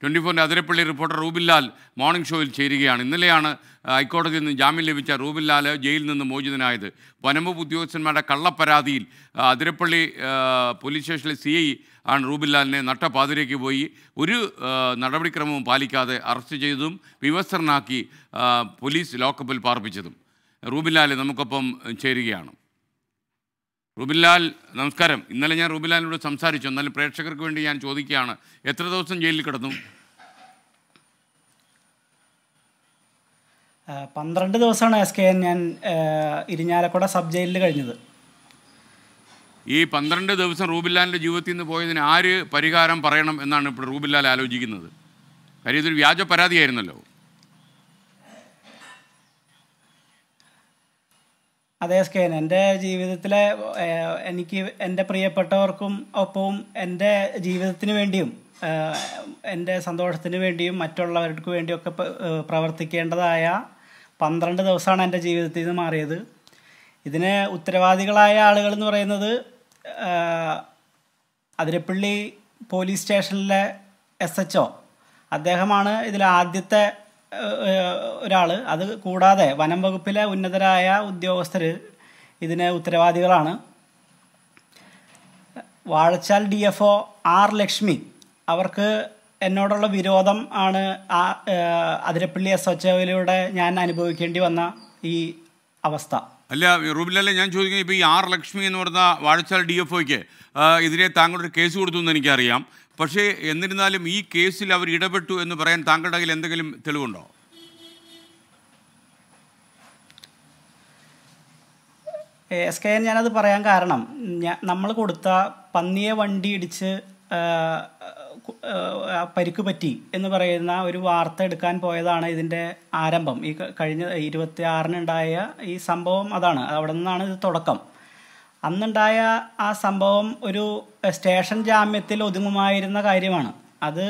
twenty ഫോറിൻ്റെ Athirappilly reporter റൂബില്ലാൽ morning ഷോയിൽ ചേരുകയാണ് ഇന്നലെയാണ് ഹൈക്കോടതിയിൽ നിന്ന് ജാമ്യം ലഭിച്ച റൂബില്ലാൽ ജയിലിൽ നിന്ന് മോചിതനായത് വനംവകുപ്പ് ഉദ്യോഗസ്ഥന്മാരുടെ കള്ളപ്പരാതിയിൽ അതിരപ്പള്ളി പോലീസ് സ്റ്റേഷനിലെ സി ഐ ആണ് റൂബില്ലാലിനെ നട്ടപ്പാതിരേക്ക് പോയി ഒരു നടപടിക്രമവും പാലിക്കാതെ അറസ്റ്റ് ചെയ്തതും വിവസ്ത്രനാക്കി പോലീസ് ലോക്കപ്പിൽ പാർപ്പിച്ചതും റൂബില്ലാൽ നമുക്കൊപ്പം ചേരുകയാണ് റുബിലാൽ നമസ്കാരം ഇന്നലെ ഞാൻ റുബിലാലിനോട് സംസാരിച്ചു എന്നാലും പ്രേക്ഷകർക്ക് വേണ്ടി ഞാൻ ചോദിക്കുകയാണ് എത്ര ദിവസം ജയിലിൽ കിടന്നു പന്ത്രണ്ട് ദിവസമാണ് എസ് കെ ഞാൻ ഇരിഞ്ഞാലക്കുട സബ് ജയിലിൽ കഴിഞ്ഞത് ഈ പന്ത്രണ്ട് ദിവസം റൂബില്ലാലിൻ്റെ ജീവിതത്തിൽ നിന്ന് പോയതിന് ആര് പരിഹാരം പറയണം എന്നാണ് ഇപ്പോൾ റൂബില്ലാൽ ആലോചിക്കുന്നത് കാര്യം ഇതൊരു വ്യാജ പരാതിയായിരുന്നല്ലോ അതെ സ്കേൻ എൻ്റെ ജീവിതത്തിലെ എനിക്ക് എൻ്റെ പ്രിയപ്പെട്ടവർക്കും ഒപ്പവും എൻ്റെ ജീവിതത്തിന് വേണ്ടിയും എൻ്റെ സന്തോഷത്തിന് വേണ്ടിയും മറ്റുള്ളവർക്ക് വേണ്ടിയൊക്കെ പ്രവർത്തിക്കേണ്ടതായ പന്ത്രണ്ട് ദിവസമാണ് എൻ്റെ ജീവിതത്തിൽ നിന്ന് മാറിയത് ഇതിന് ഉത്തരവാദികളായ ആളുകൾ എന്ന് പറയുന്നത് അതിരപ്പള്ളി പോലീസ് സ്റ്റേഷനിലെ എസ് എച്ച് ഒ അദ്ദേഹമാണ് ഇതിൽ ആദ്യത്തെ ഒരാൾ അത് കൂടാതെ വനം വകുപ്പിലെ ഉന്നതരായ ഉദ്യോഗസ്ഥർ ഇതിന് ഉത്തരവാദികളാണ് വാഴച്ചാൽ ഡി എഫ് ഒ ആർ ലക്ഷ്മി അവർക്ക് എന്നോടുള്ള വിരോധം ആണ് ആ അതിരപ്പള്ളി എസ് ഒച്ചയിലൂടെ ഞാൻ അനുഭവിക്കേണ്ടി വന്ന ഈ അവസ്ഥ അല്ല റൂബിലല്ലേ ഞാൻ ചോദിക്കുന്നത് ഇപ്പോൾ ഈ ആർ ലക്ഷ്മി എന്ന് പറഞ്ഞ വാഴച്ചാൽ ഡി എഫ് ഒക്ക് ഇതിനെ താങ്കളൊരു കേസ് കൊടുത്തു എന്ന് എനിക്കറിയാം പക്ഷേ എന്നിരുന്നാലും ഈ കേസിൽ അവർ ഇടപെട്ടു എന്ന് പറയാൻ താങ്കളുടെ കയ്യിൽ എന്തെങ്കിലും തെളിവുണ്ടോ എസ് കെ ഞാനത് പറയാൻ കാരണം നമ്മൾ കൊടുത്ത പന്നിയെ വണ്ടി ഇടിച്ച് പരിക്ക് പറ്റി എന്ന് പറയുന്ന ഒരു വാർത്ത എടുക്കാൻ പോയതാണ് ഇതിൻ്റെ ആരംഭം ഈ കഴിഞ്ഞ ഇരുപത്തി ആറിനുണ്ടായ ഈ സംഭവം അതാണ് അവിടെ നിന്നാണ് ഇത് തുടക്കം അന്നുണ്ടായ ആ സംഭവം ഒരു സ്റ്റേഷൻ ജാമ്യത്തിൽ ഒതുങ്ങുമായിരുന്ന കാര്യമാണ് അത്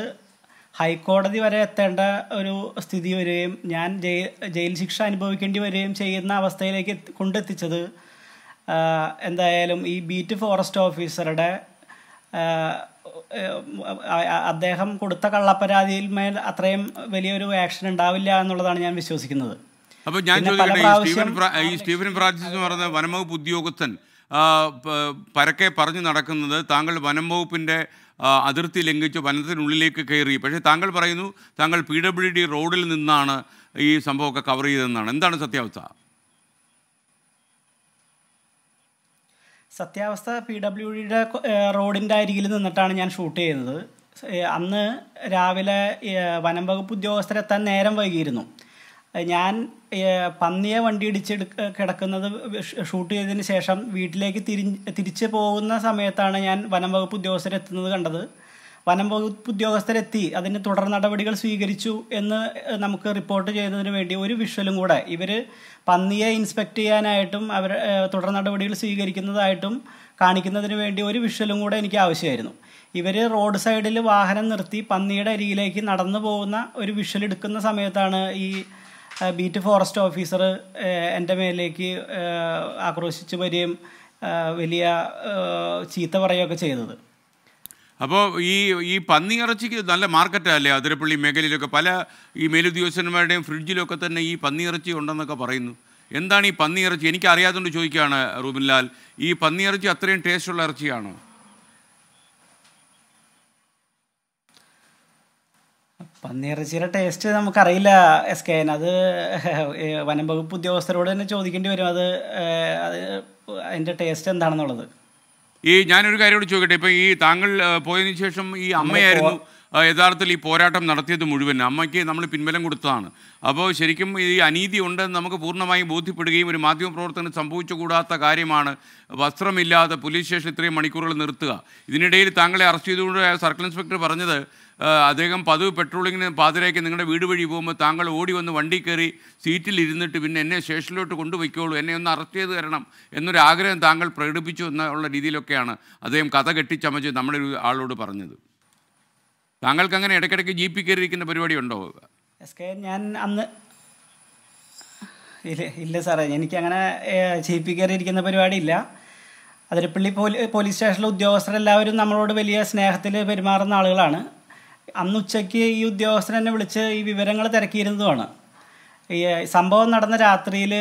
ഹൈക്കോടതി വരെ എത്തേണ്ട ഒരു സ്ഥിതി വരികയും ഞാൻ ജയിൽ ജയിൽ ശിക്ഷ അനുഭവിക്കേണ്ടി വരികയും ചെയ്യുന്ന അവസ്ഥയിലേക്ക് കൊണ്ടെത്തിച്ചത് എന്തായാലും ഈ ബീറ്റ് ഫോറസ്റ്റ് ഓഫീസറുടെ അദ്ദേഹം കൊടുത്ത കള്ളപ്പരാതിയിൽ മേൽ അത്രയും വലിയൊരു ആക്ഷൻ ഉണ്ടാവില്ല എന്നുള്ളതാണ് ഞാൻ വിശ്വസിക്കുന്നത് അപ്പോൾ ഞാൻ ചോദിക്കട്ടെ സ്റ്റീഫൻ ഫ്രാൻസിസ് എന്ന് പറയുന്ന വനംവകുപ്പ് ഉദ്യോഗസ്ഥൻ പരക്കെ പറഞ്ഞു നടക്കുന്നത് താങ്കൾ വനം വകുപ്പിൻ്റെ അതിർത്തി ലംഘിച്ച് വനത്തിനുള്ളിലേക്ക് കയറി പക്ഷേ താങ്കൾ പറയുന്നു താങ്കൾ പി ഡബ്ല്യു ഡി റോഡിൽ നിന്നാണ് ഈ സംഭവമൊക്കെ കവർ ചെയ്തതെന്നാണ് എന്താണ് സത്യാവസ്ഥ സത്യാവസ്ഥ പി ഡബ്ല്യു ഡിയുടെ റോഡിൻ്റെ അരികിൽ നിന്നിട്ടാണ് ഞാൻ ഷൂട്ട് ചെയ്യുന്നത് അന്ന് രാവിലെ വനം വകുപ്പ് ഉദ്യോഗസ്ഥരെത്താൻ നേരം വൈകിയിരുന്നു ഞാൻ പന്നിയെ വണ്ടി ഇടിച്ചെടു കിടക്കുന്നത് ഷൂട്ട് ചെയ്തതിന് ശേഷം വീട്ടിലേക്ക് തിരി തിരിച്ചു പോകുന്ന സമയത്താണ് ഞാൻ വനം വകുപ്പ് ഉദ്യോഗസ്ഥരെത്തുന്നത് കണ്ടത് വനം വകുപ്പ് ഉദ്യോഗസ്ഥരെത്തി അതിന് തുടർ നടപടികൾ സ്വീകരിച്ചു എന്ന് നമുക്ക് റിപ്പോർട്ട് ചെയ്തതിന് വേണ്ടി ഒരു വിഷ്വലും കൂടെ ഇവർ പന്നിയെ ഇൻസ്പെക്ട് ചെയ്യാനായിട്ടും അവർ തുടർ നടപടികൾ സ്വീകരിക്കുന്നതായിട്ടും കാണിക്കുന്നതിന് വേണ്ടി ഒരു വിഷ്വലും കൂടെ എനിക്ക് ആവശ്യമായിരുന്നു ഇവർ റോഡ് സൈഡിൽ വാഹനം നിർത്തി പന്നിയുടെ അരിയിലേക്ക് നടന്നു പോകുന്ന ഒരു വിഷ്വൽ എടുക്കുന്ന സമയത്താണ് ഈ ബീറ്റ് ഫോറസ്റ്റ് ഓഫീസർ എൻ്റെ മേലേക്ക് ആക്രോശിച്ച് വരികയും വലിയ ചീത്ത പറയുകയൊക്കെ ചെയ്തത് അപ്പോൾ ഈ ഈ പന്നിയിറച്ചിക്ക് നല്ല മാർക്കറ്റല്ലേ അതിരപ്പള്ളി മേഖലയിലൊക്കെ പല ഈ മേലുദ്യോഗസ്ഥന്മാരുടെയും ഫ്രിഡ്ജിലൊക്കെ തന്നെ ഈ പന്നിയിറച്ചി ഉണ്ടെന്നൊക്കെ പറയുന്നു എന്താണ് ഈ പന്നിയിറച്ചി എനിക്ക് അറിയാത്തതുകൊണ്ട് ചോദിക്കുകയാണ് റൂബിൻലാൽ ഈ പന്നിയിറച്ചി അത്രയും ടേസ്റ്റുള്ള ഇറച്ചിയാണോ പന്നിയിറച്ചിയുടെ ടേസ്റ്റ് നമുക്കറിയില്ല എസ് കെ അത് വനം വകുപ്പ് ഉദ്യോഗസ്ഥരോട് തന്നെ ചോദിക്കേണ്ടി വരും അത് അത് അതിൻ്റെ ടേസ്റ്റ് എന്താണെന്നുള്ളത് ഈ ഞാനൊരു കാര്യം കൂടി ചോദിക്കട്ടെ ഇപ്പൊ ഈ താങ്കൾ പോയതിനു ശേഷം ഈ അമ്മയായിരുന്നു യഥാർത്ഥത്തിൽ ഈ പോരാട്ടം നടത്തിയത് മുഴുവൻ അമ്മയ്ക്ക് നമ്മൾ പിൻബലം കൊടുത്തതാണ് അപ്പോൾ ശരിക്കും ഈ അനീതി ഉണ്ടെന്ന് നമുക്ക് പൂർണ്ണമായും ബോധ്യപ്പെടുകയും ഒരു മാധ്യമപ്രവർത്തകന് സംഭവിച്ചുകൂടാത്ത കാര്യമാണ് വസ്ത്രമില്ലാതെ പോലീസ് സ്റ്റേഷൻ ഇത്രയും മണിക്കൂറുകൾ നിർത്തുക ഇതിനിടയിൽ താങ്കളെ അറസ്റ്റ് ചെയ്തുകൊണ്ട് സർക്കിൾ ഇൻസ്പെക്ടർ പറഞ്ഞത് അദ്ദേഹം പതിവ് പെട്രോളിങ്ങിന് പാതിരയ്ക്ക് നിങ്ങളുടെ വീട് വഴി പോകുമ്പോൾ താങ്കൾ ഓടി വന്ന് വണ്ടി കയറി സീറ്റിൽ ഇരുന്നിട്ട് പിന്നെ എന്നെ സ്റ്റേഷനിലോട്ട് കൊണ്ടുപോയിക്കോളൂ എന്നെ ഒന്ന് അറസ്റ്റ് ചെയ്ത് തരണം എന്നൊരു ആഗ്രഹം താങ്കൾ പ്രകടിപ്പിച്ചു എന്നുള്ള രീതിയിലൊക്കെയാണ് അദ്ദേഹം കഥ കെട്ടിച്ചമച്ച് നമ്മളൊരു ആളോട് പറഞ്ഞത് താങ്കൾക്ക് അങ്ങനെ ഇടയ്ക്കിടയ്ക്ക് പി കയറിയിരിക്കുന്ന പരിപാടി ഉണ്ടോ ഞാൻ അന്ന് ഇല്ല ഇല്ല സാറേ ജി പി കയറിയിരിക്കുന്ന പരിപാടി ഇല്ല അതിരപ്പള്ളി പോലീ പോലീസ് സ്റ്റേഷനിലെ ഉദ്യോഗസ്ഥരെല്ലാവരും നമ്മളോട് വലിയ സ്നേഹത്തിൽ പെരുമാറുന്ന ആളുകളാണ് അന്ന് ഉച്ചയ്ക്ക് ഈ ഉദ്യോഗസ്ഥൻ എന്നെ വിളിച്ച് ഈ വിവരങ്ങൾ തിരക്കിയിരുന്നതുമാണ് ഈ സംഭവം നടന്ന രാത്രിയിൽ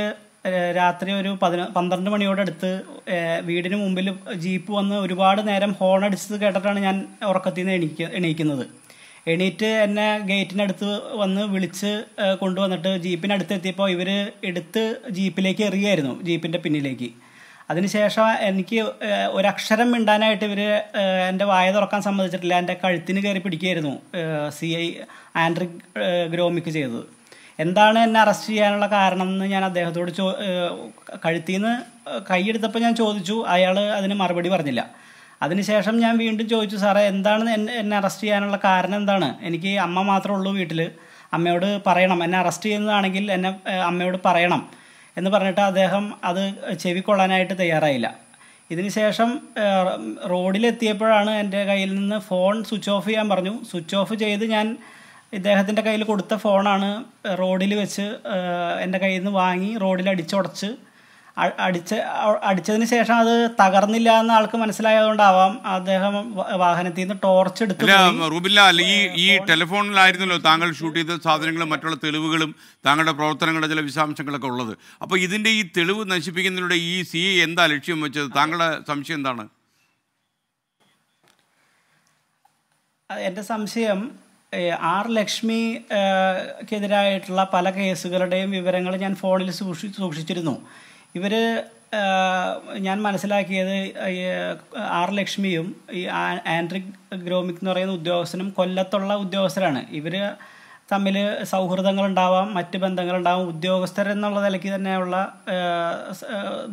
രാത്രി ഒരു പതിന പന്ത്രണ്ട് അടുത്ത് വീടിന് മുമ്പിൽ ജീപ്പ് വന്ന് ഒരുപാട് നേരം ഹോൺ അടിച്ചത് കേട്ടിട്ടാണ് ഞാൻ ഉറക്കത്തിൽ നിന്ന് എണീക്ക എണീക്കുന്നത് എണീറ്റ് എന്നെ ഗേറ്റിനടുത്ത് വന്ന് വിളിച്ച് കൊണ്ടുവന്നിട്ട് ജീപ്പിനടുത്ത് എത്തിയപ്പോൾ ഇവർ എടുത്ത് ജീപ്പിലേക്ക് എറിയായിരുന്നു ജീപ്പിൻ്റെ പിന്നിലേക്ക് അതിനുശേഷം എനിക്ക് ഒരക്ഷരം മിണ്ടാനായിട്ട് ഇവർ എൻ്റെ വായ തുറക്കാൻ സമ്മതിച്ചിട്ടില്ല എൻ്റെ കഴുത്തിന് കയറി പിടിക്കുകയായിരുന്നു സി ഐ ആൻഡ്രിക് ഗ്രോമിക്ക് ചെയ്തത് എന്താണ് എന്നെ അറസ്റ്റ് ചെയ്യാനുള്ള കാരണം എന്ന് ഞാൻ അദ്ദേഹത്തോട് ചോ കഴുത്തിൽ നിന്ന് കൈയെടുത്തപ്പോൾ ഞാൻ ചോദിച്ചു അയാൾ അതിന് മറുപടി പറഞ്ഞില്ല അതിനുശേഷം ഞാൻ വീണ്ടും ചോദിച്ചു സാറേ എന്താണ് എന്നെ അറസ്റ്റ് ചെയ്യാനുള്ള കാരണം എന്താണ് എനിക്ക് അമ്മ മാത്രമേ ഉള്ളൂ വീട്ടിൽ അമ്മയോട് പറയണം എന്നെ അറസ്റ്റ് ചെയ്യുന്നതാണെങ്കിൽ എന്നെ അമ്മയോട് പറയണം എന്ന് പറഞ്ഞിട്ട് അദ്ദേഹം അത് ചെവിക്കൊള്ളാനായിട്ട് തയ്യാറായില്ല ഇതിനുശേഷം റോഡിലെത്തിയപ്പോഴാണ് എൻ്റെ കയ്യിൽ നിന്ന് ഫോൺ സ്വിച്ച് ഓഫ് ചെയ്യാൻ പറഞ്ഞു സ്വിച്ച് ഓഫ് ചെയ്ത് ഞാൻ ഇദ്ദേഹത്തിൻ്റെ കയ്യിൽ കൊടുത്ത ഫോണാണ് റോഡിൽ വെച്ച് എൻ്റെ കയ്യിൽ നിന്ന് വാങ്ങി റോഡിൽ അടിച്ചുടച്ച് അടിച്ച അടിച്ചതിന് ശേഷം അത് തകർന്നില്ല എന്ന ആൾക്ക് മനസ്സിലായതുകൊണ്ടാവാം അദ്ദേഹം വാഹനത്തിൽ നിന്ന് ടോർച്ച് എടുത്തില്ല റൂബില്ല ഈ ഈ ടെലിഫോണിലായിരുന്നല്ലോ താങ്കൾ ഷൂട്ട് ചെയ്ത സാധനങ്ങളും മറ്റുള്ള തെളിവുകളും താങ്കളുടെ പ്രവർത്തനങ്ങളുടെ ചില വിശദാംശങ്ങളൊക്കെ ഉള്ളത് അപ്പോൾ ഇതിൻ്റെ ഈ തെളിവ് നശിപ്പിക്കുന്നതിലൂടെ ഈ സി എന്താ ലക്ഷ്യം വെച്ചത് താങ്കളുടെ സംശയം എന്താണ് എൻ്റെ സംശയം ആർ ലക്ഷ്മിക്കെതിരായിട്ടുള്ള പല കേസുകളുടെയും വിവരങ്ങൾ ഞാൻ ഫോണിൽ സൂക്ഷി സൂക്ഷിച്ചിരുന്നു ഇവർ ഞാൻ മനസ്സിലാക്കിയത് ആർ ലക്ഷ്മിയും ഈ ആൻഡ്രിക് ഗ്രോമിക് എന്ന് പറയുന്ന ഉദ്യോഗസ്ഥനും കൊല്ലത്തുള്ള ഉദ്യോഗസ്ഥരാണ് ഇവർ തമ്മിൽ സൗഹൃദങ്ങളുണ്ടാവാം മറ്റ് ബന്ധങ്ങളുണ്ടാവാം ഉദ്യോഗസ്ഥരെന്നുള്ള നിലയ്ക്ക് തന്നെയുള്ള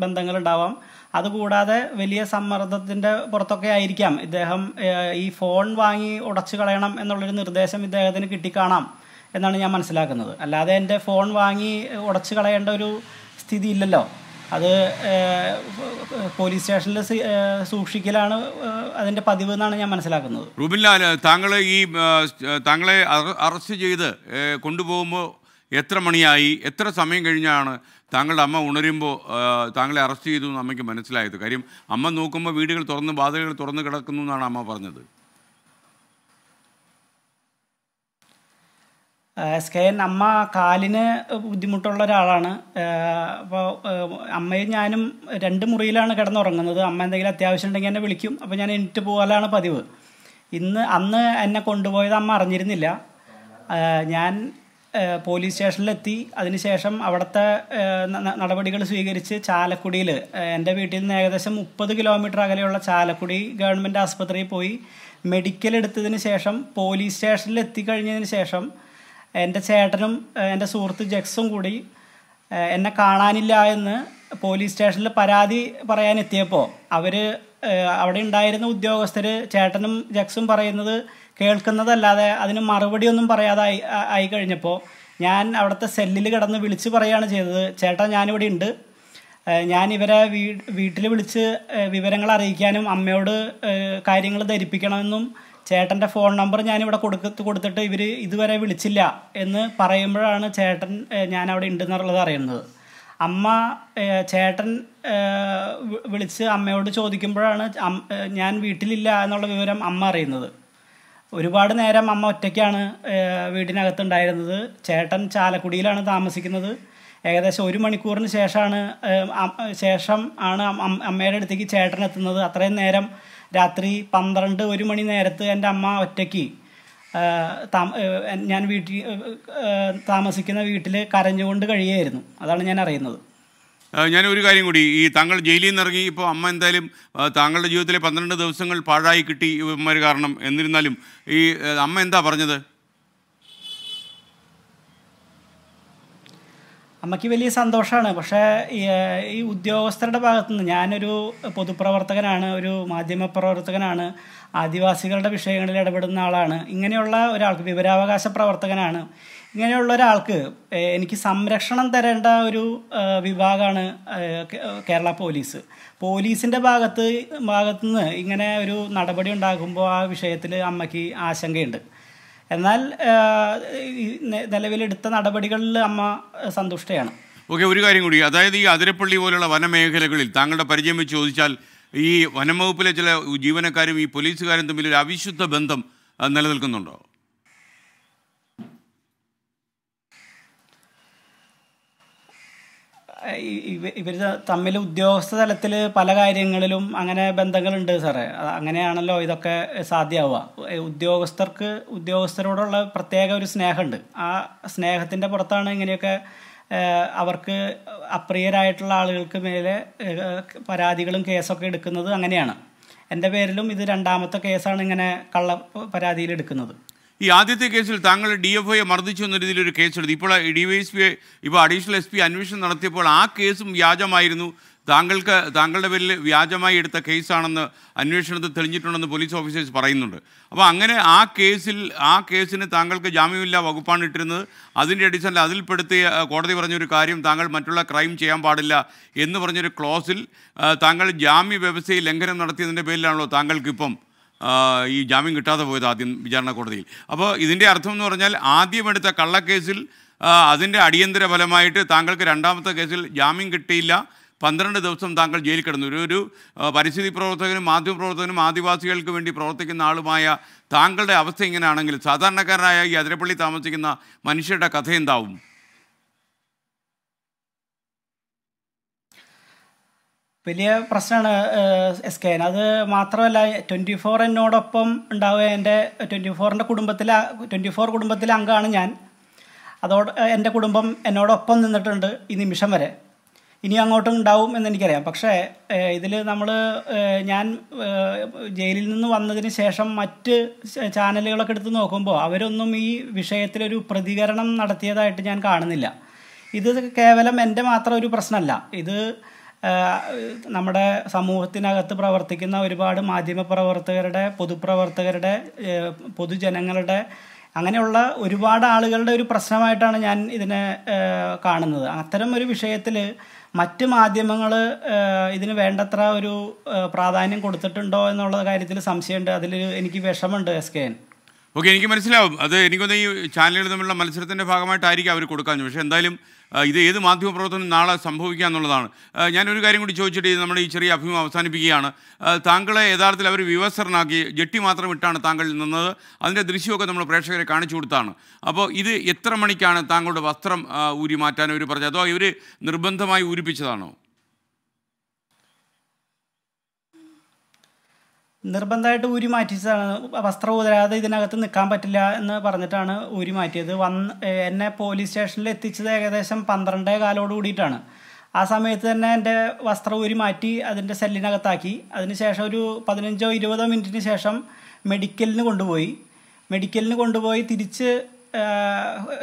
ബന്ധങ്ങളുണ്ടാവാം അതുകൂടാതെ വലിയ സമ്മർദ്ദത്തിൻ്റെ പുറത്തൊക്കെ ആയിരിക്കാം ഇദ്ദേഹം ഈ ഫോൺ വാങ്ങി ഉടച്ചു കളയണം എന്നുള്ളൊരു നിർദ്ദേശം ഇദ്ദേഹത്തിന് കിട്ടിക്കാണാം എന്നാണ് ഞാൻ മനസ്സിലാക്കുന്നത് അല്ലാതെ എൻ്റെ ഫോൺ വാങ്ങി ഉടച്ചു കളയേണ്ട ഒരു സ്ഥിതി ഇല്ലല്ലോ അത് പോലീസ് സ്റ്റേഷനിൽ സൂക്ഷിക്കലാണ് അതിൻ്റെ പതിവ് എന്നാണ് ഞാൻ മനസ്സിലാക്കുന്നത് റൂബിൻ ലാൽ താങ്കളെ ഈ താങ്കളെ അറസ്റ്റ് ചെയ്ത് കൊണ്ടുപോകുമ്പോൾ എത്ര മണിയായി എത്ര സമയം കഴിഞ്ഞാണ് താങ്കളുടെ അമ്മ ഉണരുമ്പോൾ താങ്കളെ അറസ്റ്റ് ചെയ്തു എന്ന് അമ്മയ്ക്ക് മനസ്സിലായത് കാര്യം അമ്മ നോക്കുമ്പോൾ വീടുകൾ തുറന്ന് ബാധകൾ തുറന്ന് കിടക്കുന്നു എന്നാണ് അമ്മ പറഞ്ഞത് എസ് അമ്മ കാലിന് ബുദ്ധിമുട്ടുള്ള ഒരാളാണ് അപ്പോൾ അമ്മയും ഞാനും രണ്ട് മുറിയിലാണ് കിടന്നുറങ്ങുന്നത് അമ്മ എന്തെങ്കിലും അത്യാവശ്യം ഉണ്ടെങ്കിൽ എന്നെ വിളിക്കും അപ്പോൾ ഞാൻ എണീറ്റ് പോകാനാണ് പതിവ് ഇന്ന് അന്ന് എന്നെ കൊണ്ടുപോയത് അമ്മ അറിഞ്ഞിരുന്നില്ല ഞാൻ പോലീസ് സ്റ്റേഷനിലെത്തി അതിനുശേഷം അവിടുത്തെ നടപടികൾ സ്വീകരിച്ച് ചാലക്കുടിയിൽ എൻ്റെ വീട്ടിൽ നിന്ന് ഏകദേശം മുപ്പത് കിലോമീറ്റർ അകലെയുള്ള ചാലക്കുടി ഗവൺമെൻറ് ആസ്പത്രിയിൽ പോയി മെഡിക്കൽ എടുത്തതിന് ശേഷം പോലീസ് സ്റ്റേഷനിൽ എത്തിക്കഴിഞ്ഞതിന് ശേഷം എൻ്റെ ചേട്ടനും എൻ്റെ സുഹൃത്ത് ജക്സും കൂടി എന്നെ കാണാനില്ല എന്ന് പോലീസ് സ്റ്റേഷനിൽ പരാതി പറയാൻ എത്തിയപ്പോൾ അവർ അവിടെ ഉണ്ടായിരുന്ന ഉദ്യോഗസ്ഥർ ചേട്ടനും ജക്സും പറയുന്നത് കേൾക്കുന്നതല്ലാതെ അതിന് മറുപടിയൊന്നും പറയാതെ ആയി ആയി കഴിഞ്ഞപ്പോൾ ഞാൻ അവിടുത്തെ സെല്ലിൽ കിടന്ന് വിളിച്ച് പറയുകയാണ് ചെയ്തത് ചേട്ടാ ഞാനിവിടെ ഉണ്ട് ഞാൻ ഇവരെ വീ വീട്ടിൽ വിളിച്ച് വിവരങ്ങൾ അറിയിക്കാനും അമ്മയോട് കാര്യങ്ങൾ ധരിപ്പിക്കണമെന്നും ചേട്ടൻ്റെ ഫോൺ നമ്പർ ഞാനിവിടെ കൊടുക്ക കൊടുത്തിട്ട് ഇവർ ഇതുവരെ വിളിച്ചില്ല എന്ന് പറയുമ്പോഴാണ് ചേട്ടൻ ഞാൻ അവിടെ ഉണ്ടെന്നുള്ളത് അറിയുന്നത് അമ്മ ചേട്ടൻ വിളിച്ച് അമ്മയോട് ചോദിക്കുമ്പോഴാണ് ഞാൻ വീട്ടിലില്ല എന്നുള്ള വിവരം അമ്മ അറിയുന്നത് ഒരുപാട് നേരം അമ്മ ഒറ്റയ്ക്കാണ് വീടിനകത്തുണ്ടായിരുന്നത് ചേട്ടൻ ചാലക്കുടിയിലാണ് താമസിക്കുന്നത് ഏകദേശം ഒരു മണിക്കൂറിന് ശേഷമാണ് ശേഷം ആണ് അമ്മയുടെ അടുത്തേക്ക് ചേട്ടൻ എത്തുന്നത് അത്രയും നേരം രാത്രി പന്ത്രണ്ട് ഒരു മണി നേരത്ത് എൻ്റെ അമ്മ ഒറ്റയ്ക്ക് ഞാൻ വീട്ടിൽ താമസിക്കുന്ന വീട്ടിൽ കരഞ്ഞുകൊണ്ട് കഴിയായിരുന്നു അതാണ് ഞാൻ അറിയുന്നത് ഞാൻ ഒരു കാര്യം കൂടി ഈ താങ്കൾ ജയിലിൽ നിന്ന് ഇറങ്ങി ഇപ്പോൾ അമ്മ എന്തായാലും താങ്കളുടെ ജീവിതത്തിലെ പന്ത്രണ്ട് ദിവസങ്ങൾ പാഴായി കിട്ടി ഇവന്മാർ കാരണം എന്നിരുന്നാലും ഈ അമ്മ എന്താ പറഞ്ഞത് അമ്മയ്ക്ക് വലിയ സന്തോഷമാണ് പക്ഷേ ഈ ഉദ്യോഗസ്ഥരുടെ ഭാഗത്തുനിന്ന് ഞാനൊരു പൊതുപ്രവർത്തകനാണ് ഒരു മാധ്യമപ്രവർത്തകനാണ് ആദിവാസികളുടെ വിഷയങ്ങളിൽ ഇടപെടുന്ന ആളാണ് ഇങ്ങനെയുള്ള ഒരാൾക്ക് വിവരാവകാശ പ്രവർത്തകനാണ് ഇങ്ങനെയുള്ള ഒരാൾക്ക് എനിക്ക് സംരക്ഷണം തരേണ്ട ഒരു വിഭാഗമാണ് കേരള പോലീസ് പോലീസിൻ്റെ ഭാഗത്ത് ഭാഗത്തു നിന്ന് ഇങ്ങനെ ഒരു നടപടി ഉണ്ടാകുമ്പോൾ ആ വിഷയത്തിൽ അമ്മയ്ക്ക് ആശങ്കയുണ്ട് എന്നാൽ നിലവിലെടുത്ത നടപടികളിൽ അമ്മ സന്തുഷ്ടയാണ് ഓക്കെ ഒരു കാര്യം കൂടി അതായത് ഈ അതിരപ്പള്ളി പോലുള്ള വനമേഖലകളിൽ താങ്കളുടെ പരിചയം വെച്ച് ചോദിച്ചാൽ ഈ വകുപ്പിലെ ചില ജീവനക്കാരും ഈ പോലീസുകാരും തമ്മിൽ ഒരു അവിശുദ്ധ ബന്ധം നിലനിൽക്കുന്നുണ്ടോ ഇവർ തമ്മിൽ ഉദ്യോഗസ്ഥ തലത്തിൽ പല കാര്യങ്ങളിലും അങ്ങനെ ബന്ധങ്ങളുണ്ട് സാറേ അങ്ങനെയാണല്ലോ ഇതൊക്കെ സാധ്യമാവുക ഉദ്യോഗസ്ഥർക്ക് ഉദ്യോഗസ്ഥരോടുള്ള പ്രത്യേക ഒരു സ്നേഹമുണ്ട് ആ സ്നേഹത്തിൻ്റെ പുറത്താണ് ഇങ്ങനെയൊക്കെ അവർക്ക് അപ്രിയരായിട്ടുള്ള ആളുകൾക്ക് മേലെ പരാതികളും കേസൊക്കെ എടുക്കുന്നത് അങ്ങനെയാണ് എൻ്റെ പേരിലും ഇത് രണ്ടാമത്തെ കേസാണ് ഇങ്ങനെ കള്ള പരാതിയിൽ എടുക്കുന്നത് ഈ ആദ്യത്തെ കേസിൽ താങ്കൾ ഡി എഫ് ഐയെ മർദ്ദിച്ചു എന്ന രീതിയിൽ ഒരു കേസെടുത്തു ഇപ്പോൾ ഡി വൈ എസ് പി ഇപ്പോൾ അഡീഷണൽ എസ് പി അന്വേഷണം നടത്തിയപ്പോൾ ആ കേസും വ്യാജമായിരുന്നു താങ്കൾക്ക് താങ്കളുടെ പേരിൽ വ്യാജമായി എടുത്ത കേസാണെന്ന് അന്വേഷണത്തിൽ തെളിഞ്ഞിട്ടുണ്ടെന്ന് പോലീസ് ഓഫീസേഴ്സ് പറയുന്നുണ്ട് അപ്പോൾ അങ്ങനെ ആ കേസിൽ ആ കേസിന് താങ്കൾക്ക് ജാമ്യമില്ലാ വകുപ്പാണ് ഇട്ടിരുന്നത് അതിൻ്റെ അടിസ്ഥാനത്തിൽ അതിൽപ്പെടുത്തിയ കോടതി പറഞ്ഞൊരു കാര്യം താങ്കൾ മറ്റുള്ള ക്രൈം ചെയ്യാൻ പാടില്ല എന്ന് പറഞ്ഞൊരു ക്ലോസിൽ താങ്കൾ ജാമ്യ വ്യവസ്ഥയിൽ ലംഘനം നടത്തിയതിൻ്റെ പേരിലാണല്ലോ താങ്കൾക്കിപ്പം ഈ ജാമ്യം കിട്ടാതെ പോയത് ആദ്യം വിചാരണ കോടതിയിൽ അപ്പോൾ ഇതിൻ്റെ അർത്ഥം എന്ന് പറഞ്ഞാൽ ആദ്യമെടുത്ത കള്ളക്കേസിൽ അതിൻ്റെ അടിയന്തര ഫലമായിട്ട് താങ്കൾക്ക് രണ്ടാമത്തെ കേസിൽ ജാമ്യം കിട്ടിയില്ല പന്ത്രണ്ട് ദിവസം താങ്കൾ ജയിലിൽ കിടന്നു ഒരു ഒരു പരിസ്ഥിതി പ്രവർത്തകനും മാധ്യമപ്രവർത്തകനും ആദിവാസികൾക്ക് വേണ്ടി പ്രവർത്തിക്കുന്ന ആളുമായ താങ്കളുടെ അവസ്ഥ ഇങ്ങനെയാണെങ്കിൽ സാധാരണക്കാരനായ ഈ അതിരപ്പള്ളി താമസിക്കുന്ന മനുഷ്യരുടെ കഥ എന്താവും വലിയ പ്രശ്നമാണ് എസ് കെ അത് മാത്രമല്ല ട്വൻറ്റി ഫോർ എന്നോടൊപ്പം ഉണ്ടാവുക എൻ്റെ ട്വൻറ്റി ഫോറിൻ്റെ കുടുംബത്തിലെ ട്വൻറ്റി ഫോർ കുടുംബത്തിലെ അംഗമാണ് ഞാൻ അതോട് എൻ്റെ കുടുംബം എന്നോടൊപ്പം നിന്നിട്ടുണ്ട് ഈ നിമിഷം വരെ ഇനി അങ്ങോട്ടും ഉണ്ടാവും എന്നെനിക്കറിയാം പക്ഷേ ഇതിൽ നമ്മൾ ഞാൻ ജയിലിൽ നിന്ന് വന്നതിന് ശേഷം മറ്റ് ചാനലുകളൊക്കെ എടുത്ത് നോക്കുമ്പോൾ അവരൊന്നും ഈ വിഷയത്തിലൊരു പ്രതികരണം നടത്തിയതായിട്ട് ഞാൻ കാണുന്നില്ല ഇത് കേവലം എൻ്റെ മാത്രം ഒരു പ്രശ്നമല്ല ഇത് നമ്മുടെ സമൂഹത്തിനകത്ത് പ്രവർത്തിക്കുന്ന ഒരുപാട് പ്രവർത്തകരുടെ പൊതുപ്രവർത്തകരുടെ പൊതുജനങ്ങളുടെ അങ്ങനെയുള്ള ഒരുപാട് ആളുകളുടെ ഒരു പ്രശ്നമായിട്ടാണ് ഞാൻ ഇതിനെ കാണുന്നത് അത്തരം ഒരു വിഷയത്തിൽ മറ്റ് മാധ്യമങ്ങൾ ഇതിന് വേണ്ടത്ര ഒരു പ്രാധാന്യം കൊടുത്തിട്ടുണ്ടോ എന്നുള്ള കാര്യത്തിൽ സംശയമുണ്ട് അതിൽ എനിക്ക് വിഷമമുണ്ട് എസ് കെ എൻ ഓക്കെ എനിക്ക് മനസ്സിലാവും അത് എനിക്കൊന്ന് ഈ ചാനലുകൾ തമ്മിലുള്ള മത്സരത്തിൻ്റെ ഭാഗമായിട്ടായിരിക്കും അവർ കൊടുക്കാഞ്ഞു പക്ഷേ എന്തായാലും ഇത് ഏത് മാധ്യമപ്രവർത്തനം നാളെ സംഭവിക്കുക എന്നുള്ളതാണ് ഞാനൊരു കാര്യം കൂടി ചോദിച്ചിട്ട് നമ്മൾ ഈ ചെറിയ അഭിമുഖം അവസാനിപ്പിക്കുകയാണ് താങ്കളെ യഥാർത്ഥത്തിൽ അവർ വിവസരനാക്കി ജെട്ടി മാത്രം ഇട്ടാണ് താങ്കൾ നിന്നത് അതിൻ്റെ ദൃശ്യമൊക്കെ നമ്മൾ പ്രേക്ഷകരെ കാണിച്ചു കൊടുത്താണ് അപ്പോൾ ഇത് എത്ര മണിക്കാണ് താങ്കളുടെ വസ്ത്രം ഊരി മാറ്റാൻ ഇവർ പറഞ്ഞത് അതോ ഇവർ നിർബന്ധമായി ഊരിപ്പിച്ചതാണോ നിർബന്ധമായിട്ട് ഊരി മാറ്റിച്ചതാണ് വസ്ത്രം ഉതരാതെ ഇതിനകത്ത് നിൽക്കാൻ പറ്റില്ല എന്ന് പറഞ്ഞിട്ടാണ് ഊരി മാറ്റിയത് വന്ന് എന്നെ പോലീസ് സ്റ്റേഷനിൽ എത്തിച്ചത് ഏകദേശം പന്ത്രണ്ടേ കാലോട് കൂടിയിട്ടാണ് ആ സമയത്ത് തന്നെ എൻ്റെ വസ്ത്രം ഊരി മാറ്റി അതിൻ്റെ സെല്ലിനകത്താക്കി അതിനുശേഷം ഒരു പതിനഞ്ചോ ഇരുപതോ മിനിറ്റിന് ശേഷം മെഡിക്കലിന് കൊണ്ടുപോയി മെഡിക്കലിന് കൊണ്ടുപോയി തിരിച്ച്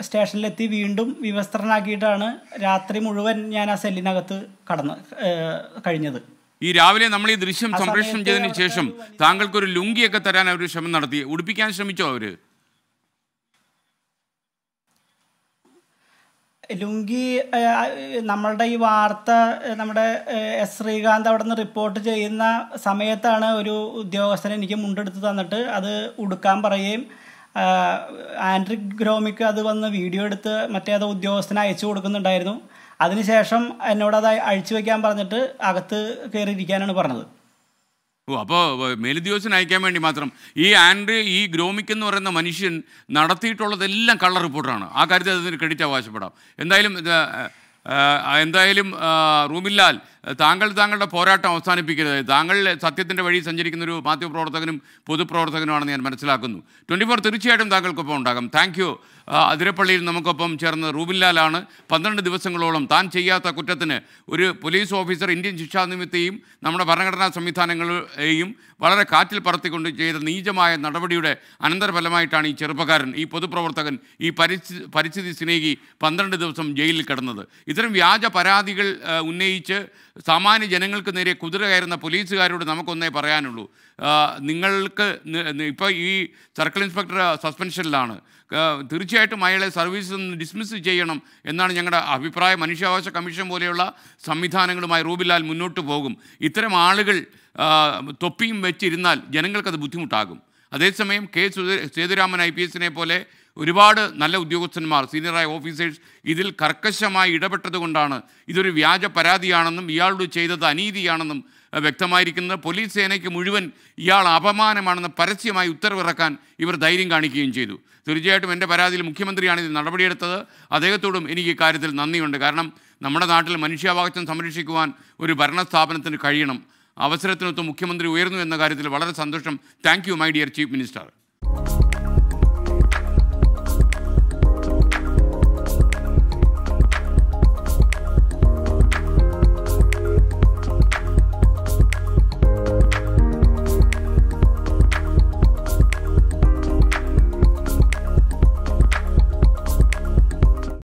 സ്റ്റേഷനിലെത്തി വീണ്ടും വിവസ്ത്രനാക്കിയിട്ടാണ് രാത്രി മുഴുവൻ ഞാൻ ആ സെല്ലിനകത്ത് കടന്ന് കഴിഞ്ഞത് ഈ രാവിലെ നമ്മൾ ഈ ദൃശ്യം സംപ്രേഷണം ചെയ്തതിന് ശേഷം താങ്കൾക്ക് ഒരു ലുങ്കിയൊക്കെ തരാൻ അവർ ശ്രമം നടത്തി ഉടുപ്പിക്കാൻ ശ്രമിച്ചോ അവര് ലുങ്കി നമ്മളുടെ ഈ വാർത്ത നമ്മുടെ എസ് ശ്രീകാന്ത് അവിടെ നിന്ന് റിപ്പോർട്ട് ചെയ്യുന്ന സമയത്താണ് ഒരു ഉദ്യോഗസ്ഥൻ എനിക്ക് മുണ്ടെടുത്ത് തന്നിട്ട് അത് ഉടുക്കാൻ പറയുകയും ആൻഡ്രിക് ഗ്രോമിക്ക് അത് വന്ന് വീഡിയോ എടുത്ത് മറ്റേതോ ഉദ്യോഗസ്ഥന് അയച്ചു കൊടുക്കുന്നുണ്ടായിരുന്നു അതിനുശേഷം എന്നോട് അത് അഴിച്ചു വെക്കാൻ പറഞ്ഞിട്ട് അകത്ത് കയറി ഇരിക്കാനാണ് പറഞ്ഞത് ഓ അപ്പോൾ മേലുദ്യോഗസ്ഥൻ അയക്കാൻ വേണ്ടി മാത്രം ഈ ആൻഡ്രി ഈ ഗ്രോമിക് എന്ന് പറയുന്ന മനുഷ്യൻ നടത്തിയിട്ടുള്ളതെല്ലാം കള്ള റിപ്പോർട്ടാണ് ആ കാര്യത്തിൽ അതിന് ക്രെഡിറ്റ് അവകാശപ്പെടാം എന്തായാലും എന്തായാലും റൂമില്ലാൽ താങ്കൾ താങ്കളുടെ പോരാട്ടം അവസാനിപ്പിക്കരുത് താങ്കൾ സത്യത്തിൻ്റെ വഴി സഞ്ചരിക്കുന്ന ഒരു മാധ്യമപ്രവർത്തകനും പൊതുപ്രവർത്തകനുമാണെന്ന് ഞാൻ മനസ്സിലാക്കുന്നു ട്വൻറ്റി ഫോർ തീർച്ചയായിട്ടും താങ്കൾക്കൊപ്പം ഉണ്ടാകും താങ്ക് അതിരപ്പള്ളിയിൽ നമുക്കൊപ്പം ചേർന്ന് റൂബിൻലാലാണ് പന്ത്രണ്ട് ദിവസങ്ങളോളം താൻ ചെയ്യാത്ത കുറ്റത്തിന് ഒരു പോലീസ് ഓഫീസർ ഇന്ത്യൻ ശിക്ഷാനിമിത്തെയും നമ്മുടെ ഭരണഘടനാ സംവിധാനങ്ങളെയും വളരെ കാറ്റിൽ പറത്തിക്കൊണ്ട് ചെയ്ത നീചമായ നടപടിയുടെ അനന്തരഫലമായിട്ടാണ് ഈ ചെറുപ്പക്കാരൻ ഈ പൊതുപ്രവർത്തകൻ ഈ പരിസ്ഥിതി പരിസ്ഥിതി സ്നേഹി പന്ത്രണ്ട് ദിവസം ജയിലിൽ കിടന്നത് ഇത്തരം വ്യാജ പരാതികൾ ഉന്നയിച്ച് സാമാന്യ ജനങ്ങൾക്ക് നേരെ കുതിര കയറുന്ന പോലീസുകാരോട് നമുക്കൊന്നേ പറയാനുള്ളൂ നിങ്ങൾക്ക് ഇപ്പോൾ ഈ സർക്കിൾ ഇൻസ്പെക്ടർ സസ്പെൻഷനിലാണ് തീർച്ചയായിട്ടും അയാളെ സർവീസിൽ നിന്ന് ഡിസ്മിസ് ചെയ്യണം എന്നാണ് ഞങ്ങളുടെ അഭിപ്രായം മനുഷ്യാവകാശ കമ്മീഷൻ പോലെയുള്ള സംവിധാനങ്ങളുമായി റൂബിലാൽ മുന്നോട്ട് പോകും ഇത്തരം ആളുകൾ തൊപ്പിയും വെച്ചിരുന്നാൽ ജനങ്ങൾക്കത് ബുദ്ധിമുട്ടാകും അതേസമയം കെ സേതുരാമൻ ഐ പി എസിനെ പോലെ ഒരുപാട് നല്ല ഉദ്യോഗസ്ഥന്മാർ സീനിയറായ ഓഫീസേഴ്സ് ഇതിൽ കർക്കശമായി ഇടപെട്ടതുകൊണ്ടാണ് ഇതൊരു വ്യാജ പരാതിയാണെന്നും ഇയാളോട് ചെയ്തത് അനീതിയാണെന്നും വ്യക്തമായിരിക്കുന്നത് പോലീസ് സേനയ്ക്ക് മുഴുവൻ ഇയാൾ അപമാനമാണെന്ന് പരസ്യമായി ഉത്തരവിറക്കാൻ ഇവർ ധൈര്യം കാണിക്കുകയും ചെയ്തു തീർച്ചയായിട്ടും എൻ്റെ പരാതിയിൽ മുഖ്യമന്ത്രിയാണ് ഇത് നടപടിയെടുത്തത് അദ്ദേഹത്തോടും എനിക്ക് ഇക്കാര്യത്തിൽ നന്ദിയുണ്ട് കാരണം നമ്മുടെ നാട്ടിൽ മനുഷ്യാവകാശം സംരക്ഷിക്കുവാൻ ഒരു ഭരണസ്ഥാപനത്തിന് കഴിയണം അവസരത്തിനൊത്ത് മുഖ്യമന്ത്രി ഉയർന്നു എന്ന കാര്യത്തിൽ വളരെ സന്തോഷം thank you my dear chief minister